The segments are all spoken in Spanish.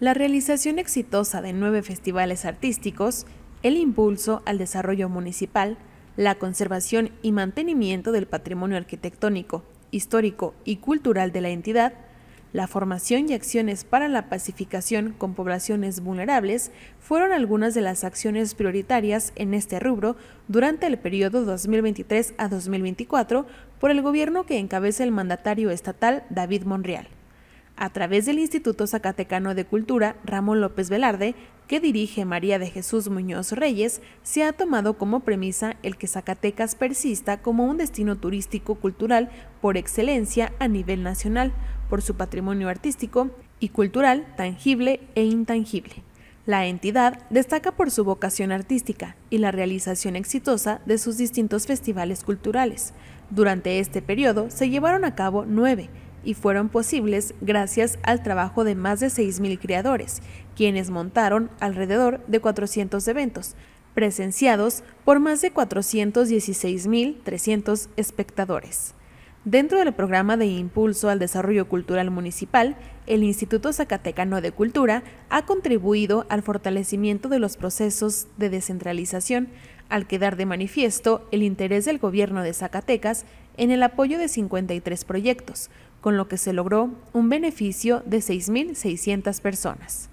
La realización exitosa de nueve festivales artísticos, el impulso al desarrollo municipal, la conservación y mantenimiento del patrimonio arquitectónico, histórico y cultural de la entidad, la formación y acciones para la pacificación con poblaciones vulnerables fueron algunas de las acciones prioritarias en este rubro durante el periodo 2023 a 2024 por el gobierno que encabeza el mandatario estatal David Monreal a través del Instituto Zacatecano de Cultura Ramón López Velarde, que dirige María de Jesús Muñoz Reyes, se ha tomado como premisa el que Zacatecas persista como un destino turístico cultural por excelencia a nivel nacional, por su patrimonio artístico y cultural tangible e intangible. La entidad destaca por su vocación artística y la realización exitosa de sus distintos festivales culturales. Durante este periodo se llevaron a cabo nueve, y fueron posibles gracias al trabajo de más de 6.000 creadores, quienes montaron alrededor de 400 eventos, presenciados por más de 416.300 espectadores. Dentro del programa de impulso al desarrollo cultural municipal, el Instituto Zacatecano de Cultura ha contribuido al fortalecimiento de los procesos de descentralización, al quedar de manifiesto el interés del gobierno de Zacatecas en el apoyo de 53 proyectos, con lo que se logró un beneficio de 6.600 personas.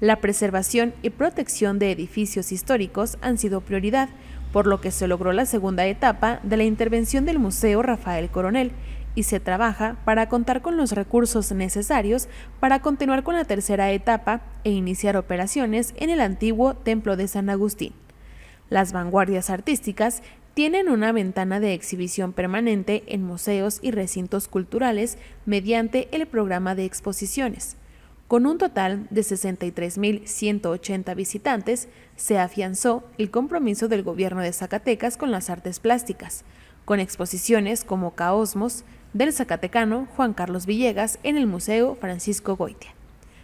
La preservación y protección de edificios históricos han sido prioridad, por lo que se logró la segunda etapa de la intervención del Museo Rafael Coronel y se trabaja para contar con los recursos necesarios para continuar con la tercera etapa e iniciar operaciones en el antiguo Templo de San Agustín. Las vanguardias artísticas tienen una ventana de exhibición permanente en museos y recintos culturales mediante el programa de exposiciones. Con un total de 63.180 visitantes, se afianzó el compromiso del gobierno de Zacatecas con las artes plásticas, con exposiciones como Caosmos del zacatecano Juan Carlos Villegas en el Museo Francisco Goitia.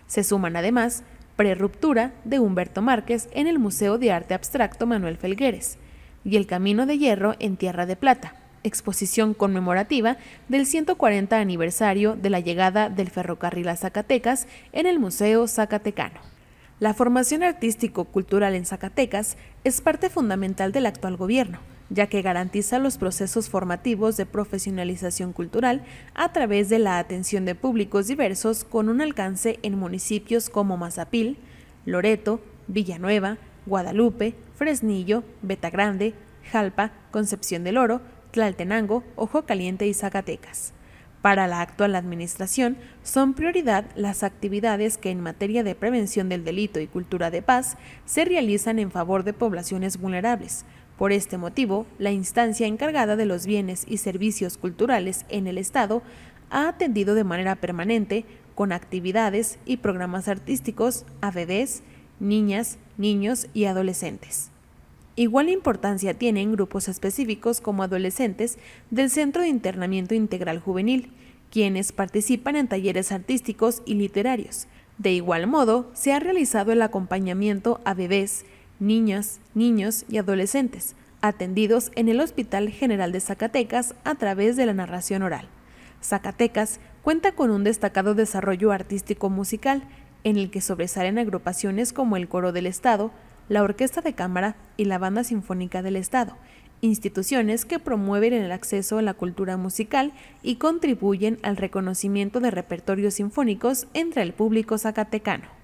Se suman además Preruptura de Humberto Márquez en el Museo de Arte Abstracto Manuel Felgueres, y El Camino de Hierro en Tierra de Plata, exposición conmemorativa del 140 aniversario de la llegada del ferrocarril a Zacatecas en el Museo Zacatecano. La formación artístico-cultural en Zacatecas es parte fundamental del actual gobierno, ya que garantiza los procesos formativos de profesionalización cultural a través de la atención de públicos diversos con un alcance en municipios como Mazapil, Loreto, Villanueva, Guadalupe, Fresnillo, Betagrande, Jalpa, Concepción del Oro, Tlaltenango, Ojo Caliente y Zacatecas. Para la actual administración son prioridad las actividades que en materia de prevención del delito y cultura de paz se realizan en favor de poblaciones vulnerables. Por este motivo, la instancia encargada de los bienes y servicios culturales en el Estado ha atendido de manera permanente, con actividades y programas artísticos, AVDs, niñas, niños y adolescentes. Igual importancia tienen grupos específicos como adolescentes del Centro de Internamiento Integral Juvenil, quienes participan en talleres artísticos y literarios. De igual modo, se ha realizado el acompañamiento a bebés, niñas, niños y adolescentes, atendidos en el Hospital General de Zacatecas a través de la narración oral. Zacatecas cuenta con un destacado desarrollo artístico musical en el que sobresalen agrupaciones como el Coro del Estado, la Orquesta de Cámara y la Banda Sinfónica del Estado, instituciones que promueven el acceso a la cultura musical y contribuyen al reconocimiento de repertorios sinfónicos entre el público zacatecano.